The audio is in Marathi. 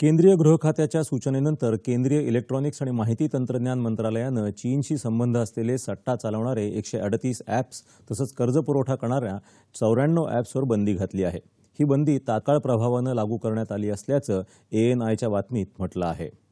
केंद्रीय गृह खात्याच्या सूचनेनंतर केंद्रीय इलेक्ट्रॉनिक्स आणि माहिती तंत्रज्ञान मंत्रालयानं चीनशी संबंध असलेले सट्टा चालवणारे एकशे अडतीस ॲप्स तसंच कर्जपुरवठा करणाऱ्या चौऱ्याण्णव ॲप्सवर बंदी घातली आहे ही बंदी तात्काळ प्रभावानं लागू करण्यात आली असल्याचं एएनआयच्या बातमीत म्हटलं आहे